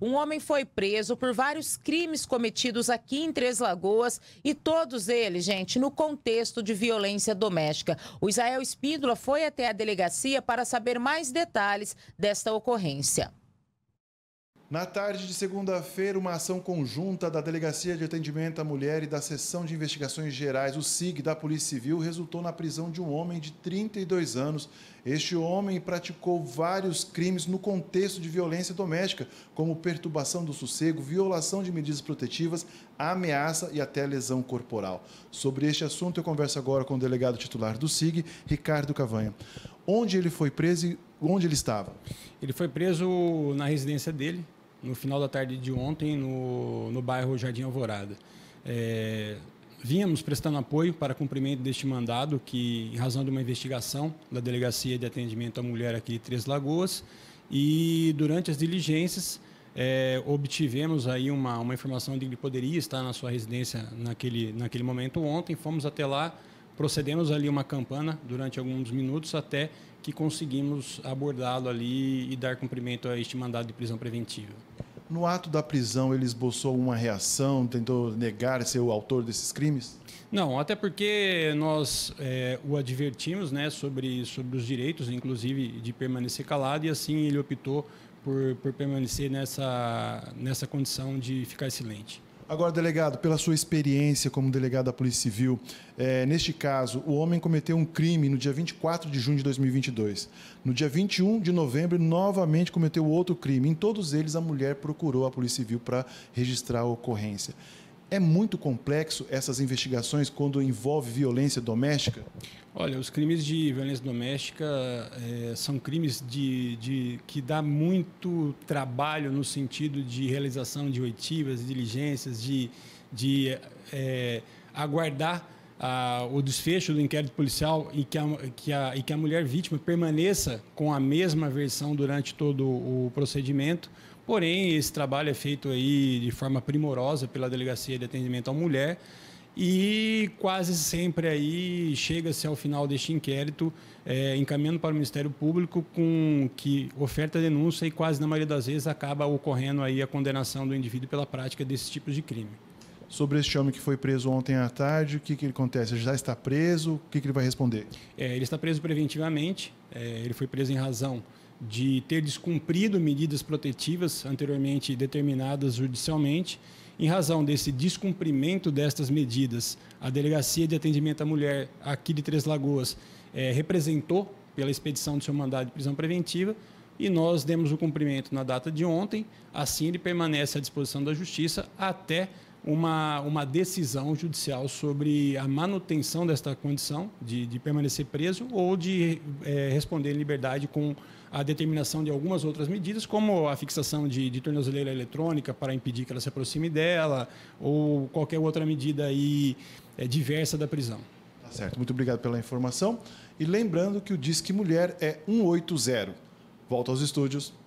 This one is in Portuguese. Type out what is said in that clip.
Um homem foi preso por vários crimes cometidos aqui em Três Lagoas e todos eles, gente, no contexto de violência doméstica. O Israel Espíndola foi até a delegacia para saber mais detalhes desta ocorrência. Na tarde de segunda-feira, uma ação conjunta da Delegacia de Atendimento à Mulher e da Seção de Investigações Gerais, o SIG, da Polícia Civil, resultou na prisão de um homem de 32 anos. Este homem praticou vários crimes no contexto de violência doméstica, como perturbação do sossego, violação de medidas protetivas, ameaça e até lesão corporal. Sobre este assunto, eu converso agora com o delegado titular do SIG, Ricardo Cavanha. Onde ele foi preso e onde ele estava? Ele foi preso na residência dele, no final da tarde de ontem no, no bairro Jardim Alvorada. É, vínhamos prestando apoio para cumprimento deste mandado, que, em razão de uma investigação da Delegacia de Atendimento à Mulher aqui de Três Lagoas, e durante as diligências é, obtivemos aí uma, uma informação de que ele poderia estar na sua residência naquele, naquele momento ontem, fomos até lá, procedemos ali uma campana durante alguns minutos até que conseguimos abordá-lo ali e dar cumprimento a este mandado de prisão preventiva. No ato da prisão, ele esboçou uma reação, tentou negar ser o autor desses crimes? Não, até porque nós é, o advertimos né, sobre, sobre os direitos, inclusive de permanecer calado, e assim ele optou por, por permanecer nessa, nessa condição de ficar silente. Agora, delegado, pela sua experiência como delegado da Polícia Civil, é, neste caso, o homem cometeu um crime no dia 24 de junho de 2022. No dia 21 de novembro, novamente cometeu outro crime. Em todos eles, a mulher procurou a Polícia Civil para registrar a ocorrência. É muito complexo essas investigações quando envolve violência doméstica? Olha, os crimes de violência doméstica é, são crimes de, de, que dá muito trabalho no sentido de realização de oitivas, de diligências, de, de é, aguardar o desfecho do inquérito policial e que, a, que a, e que a mulher vítima permaneça com a mesma versão durante todo o procedimento, Porém, esse trabalho é feito aí de forma primorosa pela Delegacia de Atendimento à Mulher e quase sempre aí chega-se ao final deste inquérito é, encaminhando para o Ministério Público com que oferta denúncia e quase na maioria das vezes acaba ocorrendo aí a condenação do indivíduo pela prática desses tipos de crime. Sobre este homem que foi preso ontem à tarde, o que, que ele acontece? Ele já está preso? O que, que ele vai responder? É, ele está preso preventivamente, é, ele foi preso em razão de ter descumprido medidas protetivas anteriormente determinadas judicialmente. Em razão desse descumprimento destas medidas, a Delegacia de Atendimento à Mulher aqui de Três Lagoas é, representou pela expedição do seu mandado de prisão preventiva e nós demos o cumprimento na data de ontem. Assim, ele permanece à disposição da Justiça até uma, uma decisão judicial sobre a manutenção desta condição de, de permanecer preso ou de é, responder em liberdade com a determinação de algumas outras medidas, como a fixação de, de tornozeleira eletrônica para impedir que ela se aproxime dela ou qualquer outra medida aí, é, diversa da prisão. Tá certo, muito obrigado pela informação. E lembrando que o Disque Mulher é 180. Volta aos estúdios.